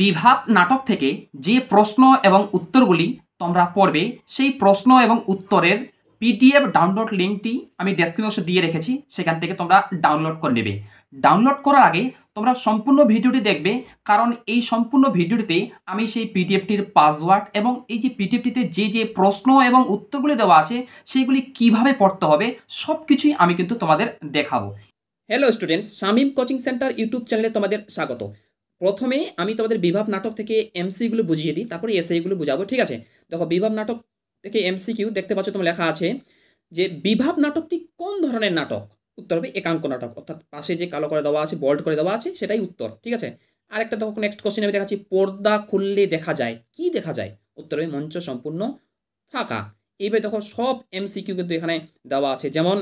বিভাব নাটক থেকে যে প্রশ্ন এবং উত্তরগুলি তোমরা পড়বে সেই প্রশ্ন এবং উত্তরের পিডিএফ ডাউনলোড লিঙ্কটি আমি ডেসক্রিপশনে দিয়ে রেখেছি সেখান থেকে তোমরা ডাউনলোড করে নেবে ডাউনলোড করার আগে তোমরা সম্পূর্ণ ভিডিওটি দেখবে কারণ এই সম্পূর্ণ ভিডিওটিতে আমি সেই পিডিএফটির পাসওয়ার্ড এবং এই যে পিডিএফটিতে যে যে প্রশ্ন এবং উত্তরগুলি দেওয়া আছে সেগুলি কিভাবে পড়তে হবে সব কিছুই আমি কিন্তু তোমাদের দেখাবো hello students Shamim coaching centre YouTube চ্যানেলে তোমাদের স্বাগত প্রথমে আমি তোমাদের বিভাব নাটক থেকে এমসিগুলো বুঝিয়ে দিই তারপরে এসএগুলো বুঝাবো ঠিক আছে দেখো বিভাব নাটক থেকে এমসিকিউ দেখতে পাচ্ছ তোমার লেখা আছে যে বিভাব নাটকটি কোন ধরনের নাটক উত্তর হবে একাঙ্ক নাটক অর্থাৎ পাশে যে কালো করে দেওয়া আছে বোল্ড করে দেওয়া আছে সেটাই উত্তর ঠিক আছে আরেকটা দেখো নেক্সট কোশ্চেন আমি দেখাচ্ছি পর্দা খুললে দেখা যায় কি দেখা যায় উত্তর হবে মঞ্চ সম্পূর্ণ ফাঁকা এইভাবে দেখো সব এমসিকিউ কিন্তু এখানে দেওয়া আছে যেমন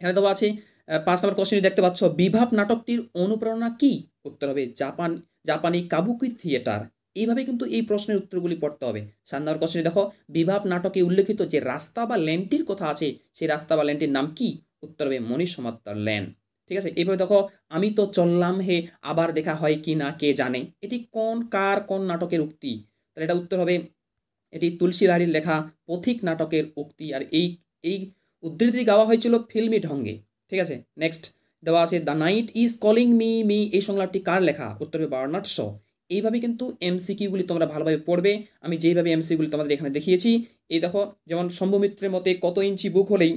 এখানে দেওয়া আছে পাঁচ নম্বর কোশ্চেন দেখতে পাচ্ছ বিভাব নাটকটির অনুপ্রেরণা কি উত্তর হবে জাপান জাপানি কাবুকি থিয়েটার এইভাবে কিন্তু এই প্রশ্নের উত্তরগুলি পড়তে হবে সাত নম্বর কোশ্চেনে দেখো বিভাব নাটকে উল্লেখিত যে রাস্তা বা লেনটির কথা আছে সেই রাস্তা বা লেনটির নাম কি উত্তর হবে মণিসমাত্তার লেন ঠিক আছে এইভাবে দেখো আমি তো চললাম হে আবার দেখা হয় কি না কে জানে এটি কোন কার কোন নাটকের উক্তি তাহলে এটা উত্তর হবে এটি তুলসী রাড়ির লেখা পথিক নাটকের উক্তি আর এই এই উদ্ধৃতি গাওয়া হয়েছিল ফিল্মি ঢঙ্গে ঠিক আছে নেক্সট দেওয়া আছে the night is calling me me এই সংলাপটি কার লেখা উত্তর হবে বার্নার্ড শ এইভাবে কিন্তু এমসিকিউগুলি তোমরা ভালোভাবে পড়বে আমি যেইভাবে এমসিকিউগুলি তোমাদের এখানে দেখিয়েছি এই দেখো যেমন শম্ভুমিত্রের মতে কত ইঞ্চি বুক হলেই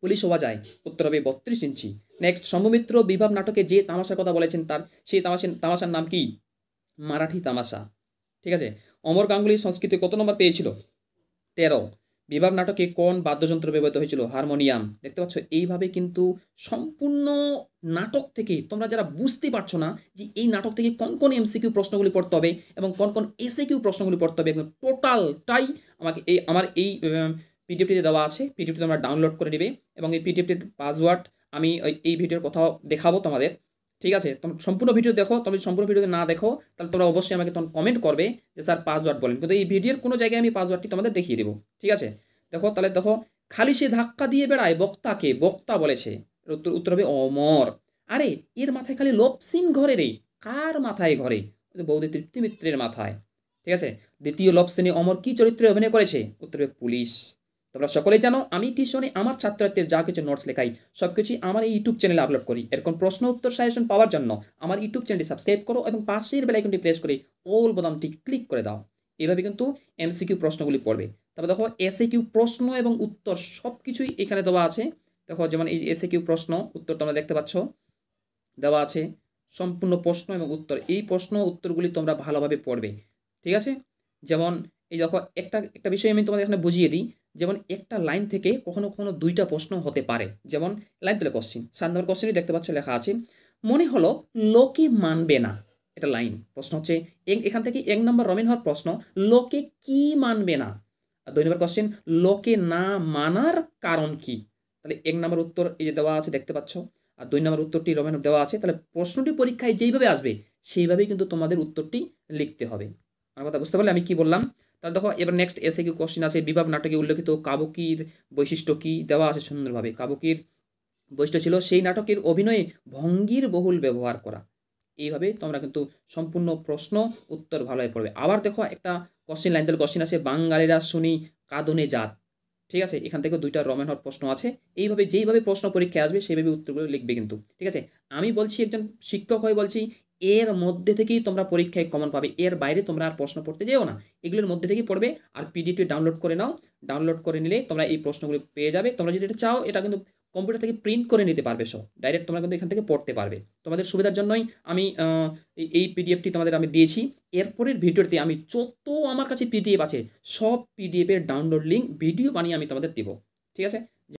পুলিশ হওয়া যায় উত্তর হবে বত্রিশ ইঞ্চি নেক্সট শম্ভুমিত্র বিভাব নাটকে যে তামাশার কথা বলেছেন তার সেই তামাশা তামাশার নাম কি মারাঠি তামাশা ঠিক আছে অমর গাঙ্গুলি সংস্কৃতি কত নম্বর পেয়েছিল তেরো বিবাহ নাটকে কোন বাদ্যযন্ত্র ব্যবহৃত হয়েছিল হারমোনিয়াম দেখতে পাচ্ছ এইভাবে কিন্তু সম্পূর্ণ নাটক থেকে তোমরা যারা বুঝতে পারছো না যে এই নাটক থেকে কোন কোন এমসিকিউ প্রশ্নগুলি পড়তে হবে এবং কোন কোন এসে কিউ প্রশ্নগুলি পড়তে হবে টোটালটাই আমাকে এই আমার এই পিডিএফটিতে দেওয়া আছে পিডিএফটি তোমরা ডাউনলোড করে নেবে এবং এই পিডিএফটির পাসওয়ার্ড আমি এই ভিডিওর কোথাও দেখাবো তোমাদের ঠিক আছে সম্পূর্ণ ভিডিও দেখো তুমি সম্পূর্ণ ভিডিওতে না দেখো তাহলে তোমরা অবশ্যই আমাকে তখন কমেন্ট করবে যে স্যার পাসওয়ার্ড বলেন কিন্তু এই ভিডিওর কোনো জায়গায় আমি পাসওয়ার্ডটি তোমাদের দেখিয়ে দেবো ঠিক আছে দেখো তাহলে দেখো খালি সে ধাক্কা দিয়ে বেড়ায় বক্তাকে বক্তা বলেছে উত্তর উত্তর হবে অমর আরে এর মাথায় খালি লপসিং ঘরে রে কার মাথায় ঘরে বৌদি তৃপ্তি মিত্রের মাথায় ঠিক আছে দ্বিতীয় লপসিনে অমর কি চরিত্রে অভিনয় করেছে উত্তর হবে পুলিশ তোমরা সকলেই জানো আমি টিউশনে আমার ছাত্রত্বের যা কিছু নোটস লেখাই সব কিছুই আমার এই ইউটিউব চ্যানেলে আপলোড করি এরকম প্রশ্ন উত্তর সাজেশন পাওয়ার জন্য আমার ইউটিউব চ্যানেলটি সাবস্ক্রাইব করো এবং পাশের বেলাইকনটি প্রেস করে অল বোতামটি ক্লিক করে দাও এভাবে কিন্তু এমসিকিউ প্রশ্নগুলি পড়বে তারপর দেখো এসএ কিউ প্রশ্ন এবং উত্তর সব কিছুই এখানে দেওয়া আছে দেখো যেমন এই এসএ কিউ প্রশ্ন উত্তর তোমরা দেখতে পাচ্ছ দেওয়া আছে সম্পূর্ণ প্রশ্ন এবং উত্তর এই প্রশ্ন উত্তরগুলি তোমরা ভালোভাবে পড়বে ঠিক আছে যেমন এই দেখো একটা একটা বিষয় আমি তোমাদের এখানে বুঝিয়ে দিই যেমন একটা লাইন থেকে কখনো কখনো দুইটা প্রশ্ন হতে পারে যেমন লাইন তুলে কোশ্চিন সাত নম্বর কোশ্চিনই দেখতে পাচ্ছ লেখা আছে মনে হলো লোকে মানবে না এটা লাইন প্রশ্ন হচ্ছে এখান থেকে এক নম্বর রমেন হওয়ার প্রশ্ন লোকে কি মানবে না আর দুই নম্বর কোশ্চিন লোকে না মানার কারণ কি তাহলে এক নম্বর উত্তর এই যে দেওয়া আছে দেখতে পাচ্ছ আর দুই নম্বর উত্তরটি রমেন দেওয়া আছে তাহলে প্রশ্নটি পরীক্ষায় যেইভাবে আসবে সেইভাবেই কিন্তু তোমাদের উত্তরটি লিখতে হবে আমার কথা বুঝতে পারলে আমি কি বললাম তাহলে দেখো এবার নেক্সট এসে কি কোশ্চেন আছে বিভাব নাটকে উল্লেখিত কাবুকির বৈশিষ্ট্য কী দেওয়া আছে সুন্দরভাবে কাবুকির বৈশিষ্ট্য ছিল সেই নাটকের অভিনয়ে ভঙ্গির বহুল ব্যবহার করা এইভাবে তোমরা কিন্তু সম্পূর্ণ প্রশ্ন উত্তর ভালোভাবে পড়বে আবার দেখো একটা কোশ্চিন লাইন তাহলে কোশ্চিন আছে বাঙালিরা শুনি কাদনে জাত ঠিক আছে এখান থেকে দুইটা রমেন হট প্রশ্ন আছে এইভাবে যেইভাবে প্রশ্ন পরীক্ষায় আসবে সেইভাবে উত্তরগুলো লিখবে কিন্তু ঠিক আছে আমি বলছি একজন শিক্ষক হয়ে বলছি এর মধ্যে থেকেই তোমরা পরীক্ষায় কমন পাবে এর বাইরে তোমরা আর প্রশ্ন পড়তে যেও না এগুলোর মধ্যে থেকেই পড়বে আর পিডিএফটি ডাউনলোড করে নাও ডাউনলোড করে নিলে তোমরা এই প্রশ্নগুলো পেয়ে যাবে তোমরা যদি এটা চাও এটা কিন্তু কম্পিউটার থেকে প্রিন্ট করে নিতে পারবে সব ডাইরেক্ট তোমরা কিন্তু এখান থেকে পড়তে পারবে তোমাদের সুবিধার জন্যই আমি এই পিডিএফটি তোমাদের আমি দিয়েছি এরপরের ভিডিওতে আমি যত আমার কাছে পিডিএফ আছে সব পিডিএফের ডাউনলোড লিঙ্ক ভিডিও বানিয়ে আমি তোমাদের দেবো ঠিক আছে